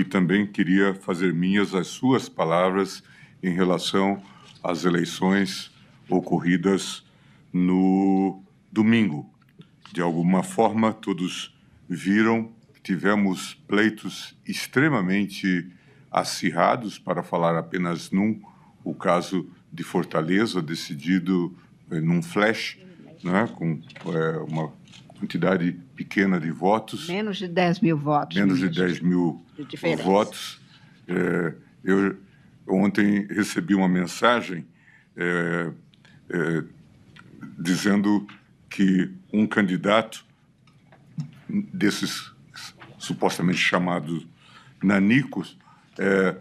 e também queria fazer minhas as suas palavras em relação às eleições ocorridas no domingo. De alguma forma, todos viram que tivemos pleitos extremamente acirrados, para falar apenas num, o caso de Fortaleza, decidido eh, num flash, né, com é, uma quantidade pequena de votos. Menos de 10 mil votos. Menos de 10 mil de votos. É, eu ontem recebi uma mensagem é, é, dizendo que um candidato desses supostamente chamados nanicos é,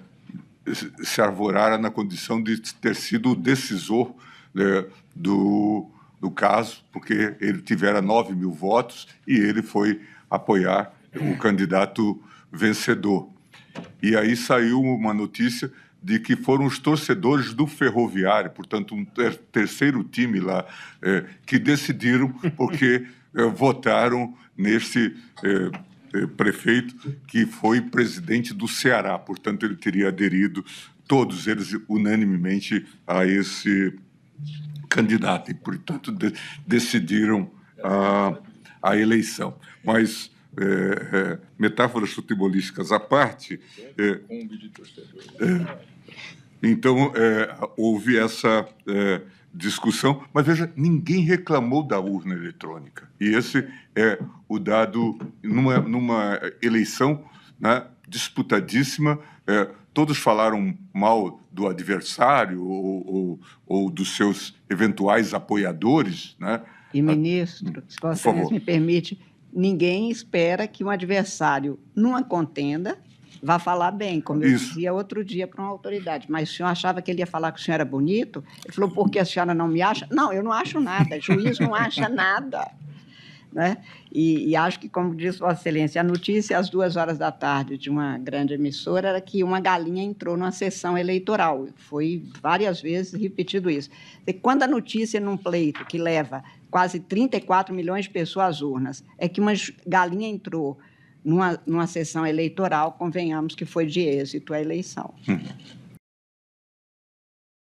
se arvorara na condição de ter sido o decisor é, do do caso, porque ele tivera 9 mil votos e ele foi apoiar o candidato vencedor. E aí saiu uma notícia de que foram os torcedores do Ferroviário, portanto, um ter terceiro time lá, é, que decidiram, porque é, votaram nesse é, prefeito que foi presidente do Ceará. Portanto, ele teria aderido, todos eles unanimemente, a esse candidato e, portanto, de, decidiram a, a eleição. Mas, é, é, metáforas futebolísticas à parte, é, é então é, houve essa é, discussão. Mas veja, ninguém reclamou da urna eletrônica. E esse é o dado numa, numa eleição né, disputadíssima. É, todos falaram mal do adversário ou, ou, ou dos seus eventuais apoiadores. Né? E, ministro, hum, se você me permite, ninguém espera que um adversário, numa contenda, vá falar bem, como eu Isso. dizia outro dia para uma autoridade. Mas o senhor achava que ele ia falar que o senhor era bonito? Ele falou, porque a senhora não me acha? Não, eu não acho nada. O juiz não acha nada. Né? E, e, acho que, como disse Vossa Excelência, a notícia às duas horas da tarde de uma grande emissora era que uma galinha entrou numa sessão eleitoral. Foi várias vezes repetido isso. E quando a notícia num pleito que leva quase 34 milhões de pessoas às urnas é que uma galinha entrou numa, numa sessão eleitoral, convenhamos que foi de êxito a eleição. Hum.